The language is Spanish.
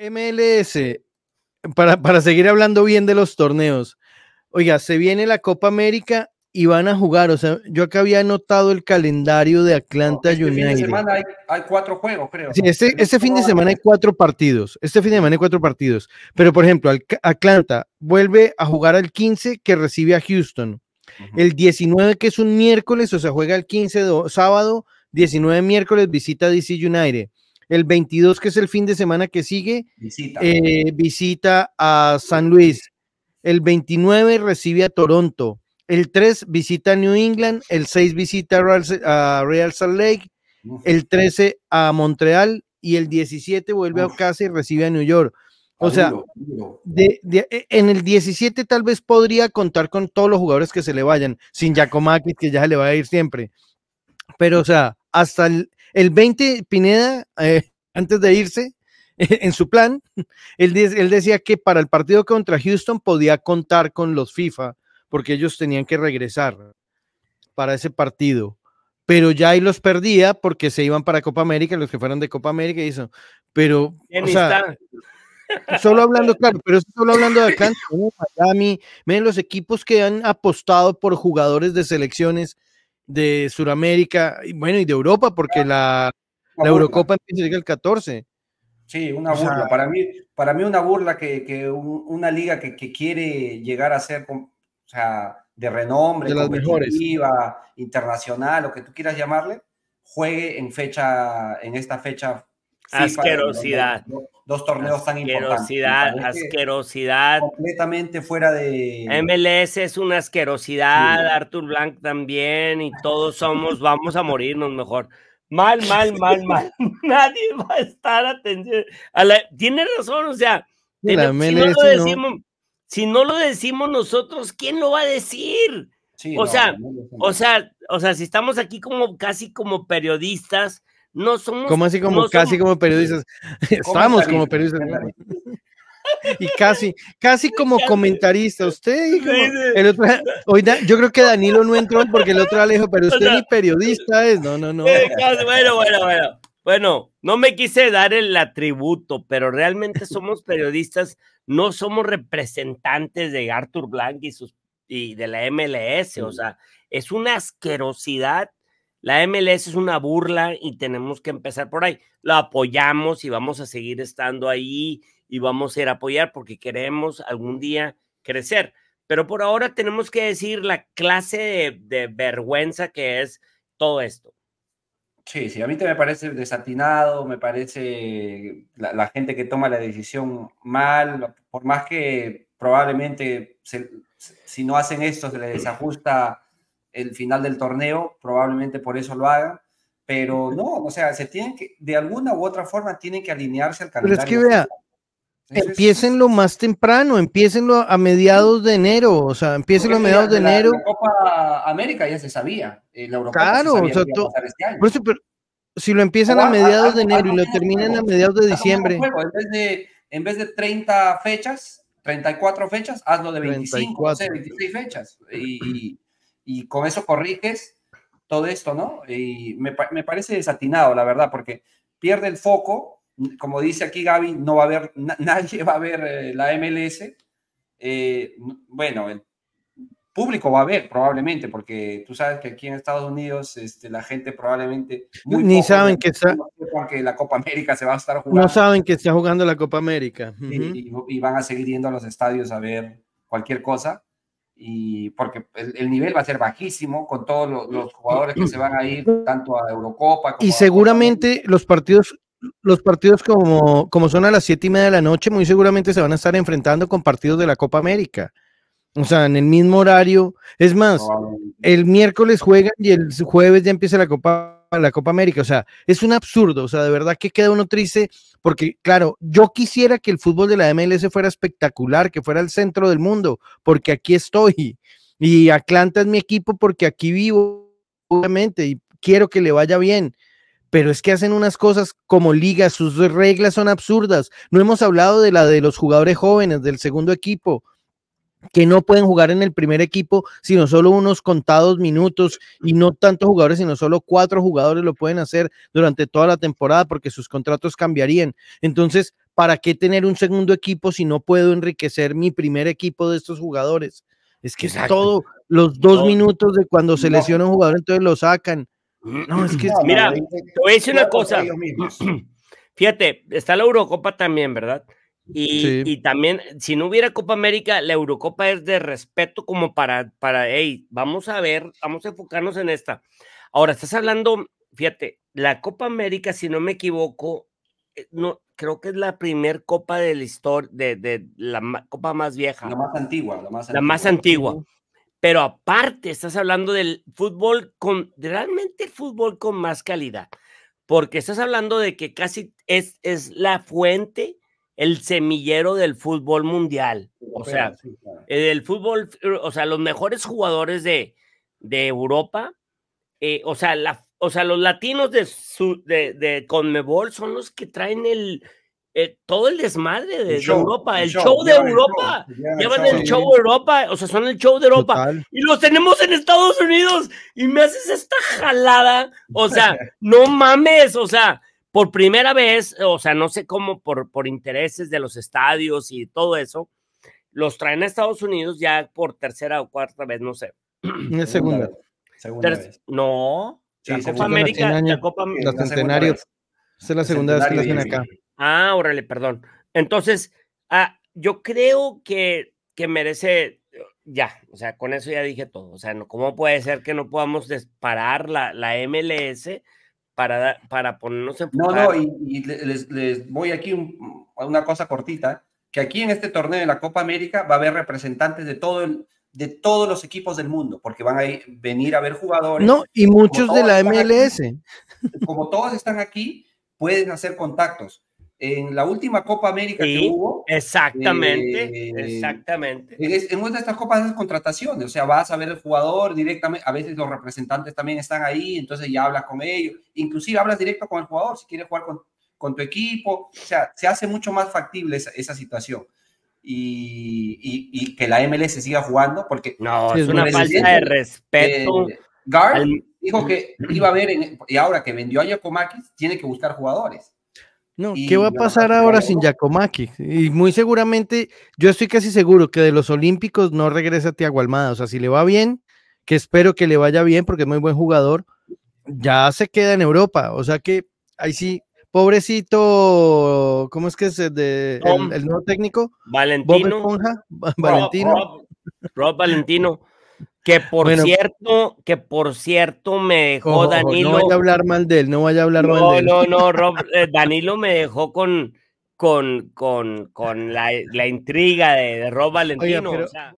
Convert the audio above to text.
MLS, para, seguir hablando bien de los torneos, oiga, se viene la Copa América y van a jugar. O sea, yo acá había anotado el calendario de Atlanta no, este Fin de semana hay, cuatro juegos, creo. Sí, este, este fin de semana hay cuatro partidos. Este fin de semana hay cuatro partidos. Pero, por ejemplo, Atlanta vuelve a jugar al 15 que recibe a Houston. El 19 que es un miércoles, o sea, juega el 15 sábado, 19 miércoles visita DC United. El 22, que es el fin de semana que sigue, visita, eh, a San Luis. El 29 recibe a Toronto. El 3 visita a New England. El 6 visita a Real, Salt Lake. El 13 a Montreal. Y el 17 vuelve a casa y recibe a New York. O sea, e, en el 17 tal vez podría contar con todos los jugadores que se le vayan, sin Giacomakis, que ya se le va a ir siempre. Pero, o sea, hasta el, el 20, Pineda, eh, antes de irse, en su plan, él, decía que para el partido contra Houston podía contar con los FIFA, porque ellos tenían que regresar para ese partido. Pero ya ahí los perdía porque se iban para Copa América, los que fueron de Copa América y eso. Pero, solo hablando, claro, pero solo hablando de Atlanta, Miami, miren los equipos que han apostado por jugadores de selecciones de Sudamérica, y bueno, y de Europa, porque la, Eurocopa empieza el 14. Sí, una burla. para, mí, para mí una burla que, una liga que, quiere llegar a ser de renombre, de competitiva, internacional, lo que tú quieras llamarle, juegue en fecha, en esta fecha asquerosidad. Dos torneos tan importantes. Asquerosidad, asquerosidad. Completamente fuera de. MLS es una asquerosidad, Arthur Blanc también, y todos somos, vamos a morirnos mejor. Mal, mal, mal, mal. Nadie va a estar atención. tiene razón, o sea, si no, lo decimos, no nosotros, ¿quién lo va a decir? o, sea, o sea, o sea, si estamos aquí como casi como periodistas, no somos. Como así como casi como periodistas? Estamos como periodistas. y casi, casi como comentarista. Usted, el yo creo que Danilo no entró porque el otro Alejo, pero usted ni periodista es. No, no, no. Bueno, bueno, bueno. Bueno, no me quise dar el atributo, pero realmente somos periodistas, no somos representantes de Arthur Blank y, sus, y de la MLS. O sea, es una asquerosidad la MLS es una burla y tenemos que empezar por ahí. La apoyamos y vamos a seguir estando ahí y vamos a ir a apoyar porque queremos algún día crecer. Pero por ahora tenemos que decir la clase de, vergüenza que es todo esto. Sí, sí, a mí te me parece desatinado, me parece la, gente que toma la decisión mal, por más que probablemente si no hacen esto se les desajusta mm el final del torneo, probablemente por eso lo hagan, pero no, o sea, se tienen que, de alguna u otra forma, tienen que alinearse al calendario. Pero es que más temprano, empiecenlo a mediados de enero, o sea, empiecen a mediados de enero. La Copa América ya se sabía, eh, la Europa claro, o sea, todo, este pero si lo empiezan a, mediados de enero y lo terminan a mediados de diciembre. en, vez de, en vez de 30 fechas, 34 fechas, hazlo de 25, 26 fechas. y y con eso corriges todo esto, ¿no? Y me, me parece desatinado, la verdad, porque pierde el foco, como dice aquí Gaby, no va a haber, nadie va a ver eh, la MLS. Eh, bueno, el público va a ver probablemente, porque tú sabes que aquí en Estados Unidos este, la gente probablemente ni saben que está porque la Copa América se va a estar jugando. No saben que está jugando la Copa América y, van a seguir yendo a los estadios a ver cualquier cosa y porque el, nivel va a ser bajísimo con todos los, jugadores que se van a ir tanto a Eurocopa y seguramente los partidos los partidos como, como son a las siete y media de la noche muy seguramente se van a estar enfrentando con partidos de la Copa América o sea, en el mismo horario. Es más, el miércoles juegan y el jueves ya empieza la Copa la Copa América. O sea, es un absurdo. O sea, de verdad que queda uno triste porque, claro, yo quisiera que el fútbol de la MLS fuera espectacular, que fuera el centro del mundo, porque aquí estoy. Y Atlanta es mi equipo porque aquí vivo, obviamente, y quiero que le vaya bien. Pero es que hacen unas cosas como liga, sus reglas son absurdas. No hemos hablado de la de los jugadores jóvenes, del segundo equipo que no pueden jugar en el primer equipo, sino solo unos contados minutos y no tantos jugadores, sino solo cuatro jugadores lo pueden hacer durante toda la temporada porque sus contratos cambiarían. Entonces, ¿para qué tener un segundo equipo si no puedo enriquecer mi primer equipo de estos jugadores? Es que es todo, los dos minutos de cuando se lesiona un jugador, entonces lo sacan. No, es que... mira, te voy a decir una cosa. Fíjate, está la Eurocopa también, ¿verdad? Y, también, si no hubiera Copa América, la Eurocopa es de respeto como para, para, hey, vamos a ver, vamos a enfocarnos en esta. Ahora, estás hablando, fíjate, la Copa América, si no me equivoco, eh, no, creo que es la primer copa de la historia, de, de, la copa más vieja. La más antigua, la más antigua. La más antigua. Pero aparte, estás hablando del fútbol con, realmente el fútbol con más calidad, porque estás hablando de que casi es, es la fuente el semillero del fútbol mundial. O sea, eh, el fútbol, o sea, los mejores jugadores de, de Europa, eh, o, sea, la, o sea, los latinos de, de, Conmebol son los que traen el, eh, todo el desmadre de, Europa, el show, de Europa. Llevan el show de Europa, o sea, son el show de Europa. Y los tenemos en Estados Unidos y me haces esta jalada. O sea, no mames, o sea, por primera vez, o sea, no sé cómo, por, por intereses de los estadios y todo eso, los traen a Estados Unidos ya por tercera o cuarta vez, no sé. Es segunda. segunda No. Sí, la, Copa América, la, Copa la Centenario. Esa es la segunda vez que la tienen acá. Ah, órale, perdón. Entonces, ah, yo creo que, que merece, ya, o sea, con eso ya dije todo. O sea, ¿cómo puede ser que no podamos disparar la, la MLS? para, para ponernos No, no, y, les, les, voy aquí a una cosa cortita, que aquí en este torneo de la Copa América va a haber representantes de todo el, de todos los equipos del mundo, porque van a venir a ver jugadores. No, y muchos de la MLS. como todos están aquí, pueden hacer contactos en la última Copa América que hubo. Exactamente, eh, exactamente. En, una de estas copas de contrataciones, o sea, vas a ver el jugador directamente, a veces los representantes también están ahí, entonces ya hablas con ellos, inclusive hablas directo con el jugador si quieres jugar con, con tu equipo, o sea, se hace mucho más factible esa, situación. Y, que la MLS siga jugando, porque no, es una falta de respeto. Eh, dijo que iba a ver, y ahora que vendió a Yacomakis, tiene que buscar jugadores. No, ¿qué va a pasar ahora sin Yacomaki? Y muy seguramente, yo estoy casi seguro que de los Olímpicos no regresa Tiago Almada. O sea, si le va bien, que espero que le vaya bien porque es muy buen jugador, ya se queda en Europa. O sea que ahí sí, pobrecito, ¿cómo es que es el, de, el, nuevo técnico? Valentino. Valentino. Rob Valentino. Que por cierto, que por cierto me dejó Danilo. No vaya a hablar mal de él, no vaya a hablar mal de él. No, no, Rob, eh, Danilo me dejó con, con, con, con la, la, intriga de, Rob Valentino. o sea.